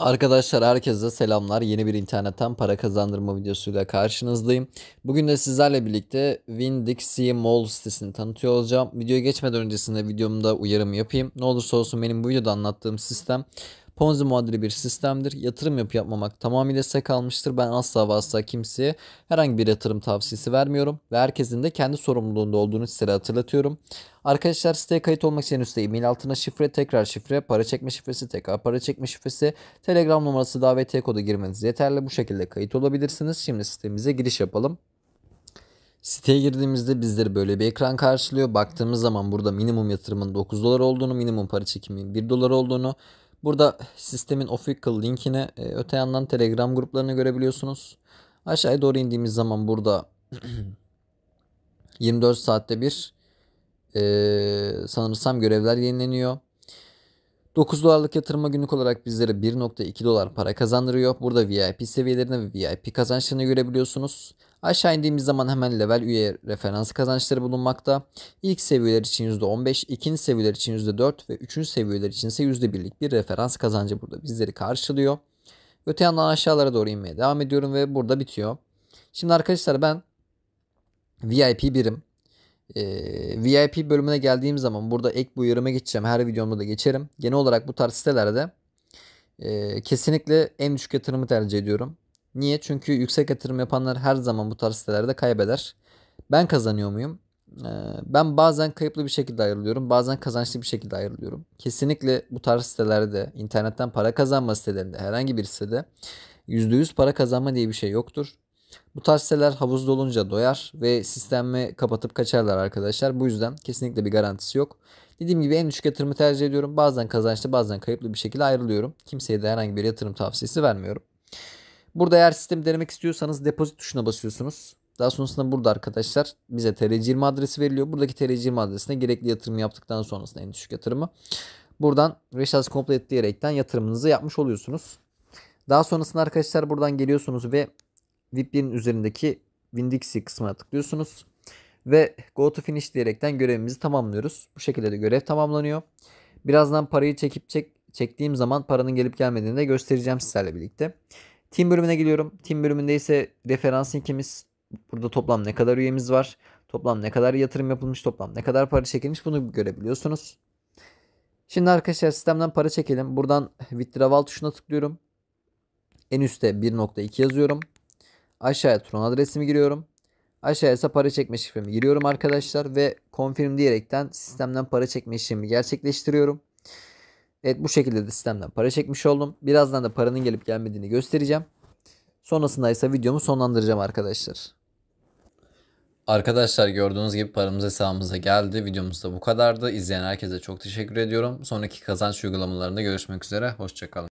Arkadaşlar herkese selamlar. Yeni bir internetten para kazandırma videosuyla karşınızdayım. Bugün de sizlerle birlikte Windixie Mall sitesini tanıtıyor olacağım. Videoya geçmeden öncesinde videomda uyarım yapayım. Ne olursa olsun benim bu videoda anlattığım sistem Ponzi modeli bir sistemdir. Yatırım yapıp yapmamak tamamıyla size kalmıştır. Ben asla ve asla kimseye herhangi bir yatırım tavsiyesi vermiyorum. Ve herkesin de kendi sorumluluğunda olduğunu size hatırlatıyorum. Arkadaşlar siteye kayıt olmak için üstte e-mail altına şifre, tekrar şifre, para çekme şifresi, tekrar para çekme şifresi, telegram numarası, davetiye kodu girmeniz yeterli. Bu şekilde kayıt olabilirsiniz. Şimdi sitemize giriş yapalım. Siteye girdiğimizde bizleri böyle bir ekran karşılıyor. Baktığımız zaman burada minimum yatırımın 9 dolar olduğunu, minimum para çekiminin 1 dolar olduğunu, Burada sistemin official linkine e, öte yandan Telegram gruplarını görebiliyorsunuz. Aşağıya doğru indiğimiz zaman burada 24 saatte bir e, sanırsam görevler yenileniyor. 9 dolarlık yatırıma günlük olarak bizlere 1.2 dolar para kazandırıyor. Burada VIP seviyelerini ve VIP kazançlarını görebiliyorsunuz. Aşağı indiğimiz zaman hemen level üye referans kazançları bulunmakta. İlk seviyeler için %15, ikinci seviyeler için %4 ve üçüncü seviyeler için ise %1'lik bir referans kazancı burada bizleri karşılıyor. Öte yandan aşağılara doğru inmeye devam ediyorum ve burada bitiyor. Şimdi arkadaşlar ben VIP birim e, ee, VIP bölümüne geldiğim zaman burada ek bu uyarıma geçeceğim. Her videomda da geçerim. Genel olarak bu tarz sitelerde e, kesinlikle en düşük yatırımı tercih ediyorum. Niye? Çünkü yüksek yatırım yapanlar her zaman bu tarz sitelerde kaybeder. Ben kazanıyor muyum? E, ben bazen kayıplı bir şekilde ayrılıyorum. Bazen kazançlı bir şekilde ayrılıyorum. Kesinlikle bu tarz sitelerde, internetten para kazanma sitelerinde, herhangi bir sitede %100 para kazanma diye bir şey yoktur. Bu tarz siteler havuz dolunca doyar ve sistemi kapatıp kaçarlar arkadaşlar. Bu yüzden kesinlikle bir garantisi yok. Dediğim gibi en düşük yatırımı tercih ediyorum. Bazen kazançlı bazen kayıplı bir şekilde ayrılıyorum. Kimseye de herhangi bir yatırım tavsiyesi vermiyorum. Burada eğer sistemi denemek istiyorsanız depozit tuşuna basıyorsunuz. Daha sonrasında burada arkadaşlar bize TR20 adresi veriliyor. Buradaki TR20 adresine gerekli yatırım yaptıktan sonrasında en düşük yatırımı. Buradan Reşaz Complete diyerekten yatırımınızı yapmış oluyorsunuz. Daha sonrasında arkadaşlar buradan geliyorsunuz ve vip üzerindeki Windixi kısmına tıklıyorsunuz. Ve Go to Finish diyerekten görevimizi tamamlıyoruz. Bu şekilde de görev tamamlanıyor. Birazdan parayı çekip çek, çektiğim zaman paranın gelip gelmediğini de göstereceğim sizlerle birlikte. Team bölümüne geliyorum. Team bölümünde ise referans linkimiz. Burada toplam ne kadar üyemiz var. Toplam ne kadar yatırım yapılmış. Toplam ne kadar para çekilmiş. Bunu görebiliyorsunuz. Şimdi arkadaşlar sistemden para çekelim. Buradan withdrawal tuşuna tıklıyorum. En üstte 1.2 yazıyorum. Aşağıya Tron adresimi giriyorum. Aşağıya ise para çekme şifremi giriyorum arkadaşlar. Ve confirm diyerekten sistemden para çekme işlemi gerçekleştiriyorum. Evet bu şekilde de sistemden para çekmiş oldum. Birazdan da paranın gelip gelmediğini göstereceğim. Sonrasında ise videomu sonlandıracağım arkadaşlar. Arkadaşlar gördüğünüz gibi paramız hesabımıza geldi. Videomuz da bu kadardı. İzleyen herkese çok teşekkür ediyorum. Sonraki kazanç uygulamalarında görüşmek üzere. Hoşçakalın.